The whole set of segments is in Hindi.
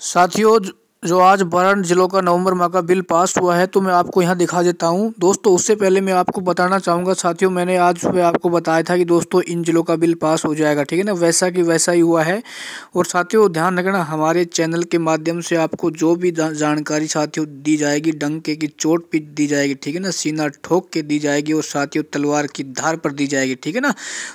साथियों जो आज बारह जिलों का नवंबर माह का बिल पास हुआ है तो मैं आपको यहाँ दिखा देता हूँ दोस्तों उससे पहले मैं आपको बताना चाहूँगा साथियों मैंने आज सुबह आपको बताया था कि दोस्तों इन जिलों का बिल पास हो जाएगा ठीक है ना वैसा कि वैसा ही हुआ है और साथियों ध्यान रखना हमारे चैनल के माध्यम से आपको जो भी जानकारी साथियों दी जाएगी डंके की चोट पर दी जाएगी ठीक है ना सीना ठोक के दी जाएगी और साथियों तलवार की धार पर दी जाएगी ठीक है ना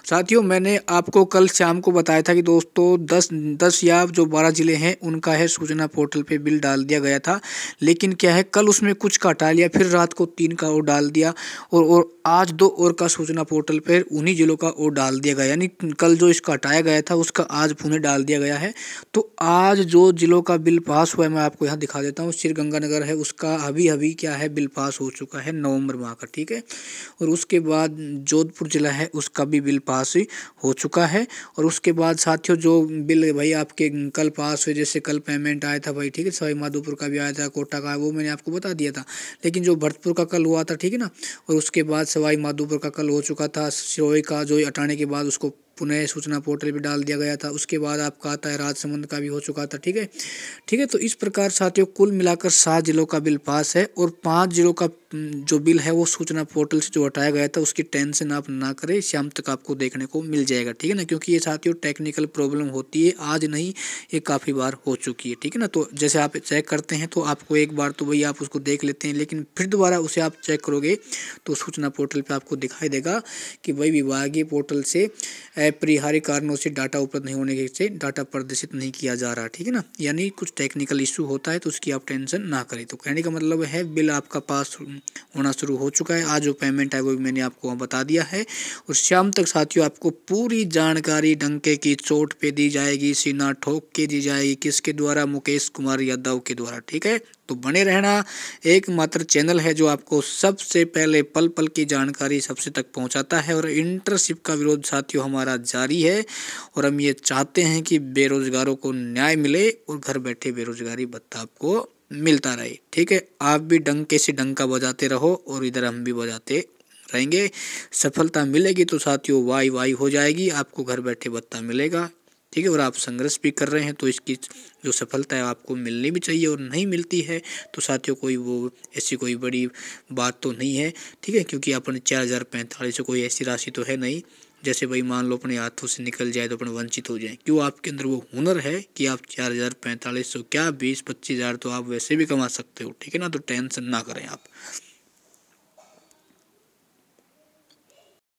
साथियों मैंने आपको कल शाम को बताया था कि दोस्तों दस दस या जो बारह जिले हैं उनका है सूचना पोर्टल पर बिल बिल डाल दिया गया था लेकिन क्या है कल उसमें कुछ का हटा लिया फिर रात को तीन का और डाल दिया और और आज दो और का सूचना पोर्टल पर उन्हीं जिलों का और डाल दिया गया यानी कल जो इसका हटाया गया था उसका आज पुनः डाल दिया गया है तो आज जो जिलों का बिल पास हुआ है मैं आपको यहाँ दिखा देता हूँ श्रीगंगानगर है उसका अभी अभी क्या है बिल पास हो चुका है नवम्बर माह का ठीक है और उसके बाद जोधपुर जिला है उसका भी बिल पास हो चुका है और उसके बाद साथियों जो बिल भाई आपके कल पास हुए जैसे कल पेमेंट आया था भाई ठीक है सवाई माधोपुर का भी आया था कोटा का वो मैंने आपको बता दिया था लेकिन जो भरतपुर का कल हुआ था ठीक है ना और उसके बाद सवाई माधोपुर का कल हो चुका था सिरोही का जो हटाने के बाद उसको पुनः सूचना पोर्टल पर डाल दिया गया था उसके बाद आपका आता है राजसमंद का भी हो चुका था ठीक है ठीक है तो इस प्रकार साथियों कुल मिलाकर सात जिलों का बिल पास है और पाँच जिलों का जो बिल है वो सूचना पोर्टल से जो हटाया गया था उसकी टेंशन आप ना करें शाम तक आपको देखने को मिल जाएगा ठीक है ना क्योंकि ये साथियों टेक्निकल प्रॉब्लम होती है आज नहीं ये काफ़ी बार हो चुकी है ठीक है ना तो जैसे आप चेक करते हैं तो आपको एक बार तो भाई आप उसको देख लेते हैं लेकिन फिर दोबारा उसे आप चेक करोगे तो सूचना पोर्टल पर आपको दिखाई देगा कि भाई विभागीय पोर्टल से अपरिहार्य कारणों से डाटा उपलब्ध नहीं होने से डाटा प्रदर्शित नहीं किया जा रहा ठीक है ना यानी कुछ टेक्निकल इशू होता है तो उसकी आप टेंशन ना करें तो कहने का मतलब है बिल आपका पास होना शुरू हो चुका है आज जो पेमेंट है वो मैंने आपको बता दिया है और शाम तक साथियों आपको पूरी जानकारी डंके की चोट पर दी जाएगी सीना ठोक के दी जाएगी किसके द्वारा मुकेश कुमार यादव के द्वारा ठीक है तो बने रहना एकमात्र चैनल है जो आपको सबसे पहले पल पल की जानकारी सबसे तक पहुंचाता है और इंटरशिप का विरोध साथियों हमारा जारी है और हम ये चाहते हैं कि बेरोजगारों को न्याय मिले और घर बैठे बेरोजगारी भत्ता आपको मिलता रहे ठीक है आप भी डंग कैसे डंग का बजाते रहो और इधर हम भी बजाते रहेंगे सफलता मिलेगी तो साथियों वाई वाई हो जाएगी आपको घर बैठे भत्ता मिलेगा ठीक है और आप संघर्ष भी कर रहे हैं तो इसकी जो सफलता है आपको मिलनी भी चाहिए और नहीं मिलती है तो साथियों कोई वो ऐसी कोई बड़ी बात तो नहीं है ठीक है क्योंकि अपन चार हज़ार पैंतालीस कोई ऐसी राशि तो है नहीं जैसे भाई मान लो अपने हाथों से निकल जाए तो अपन वंचित हो जाए क्यों आपके अंदर वो हुनर है कि आप चार हज़ार पैंतालीस सौ क्या बीस पच्चीस हज़ार तो आप वैसे भी कमा सकते हो ठीक है ना तो टेंशन ना करें आप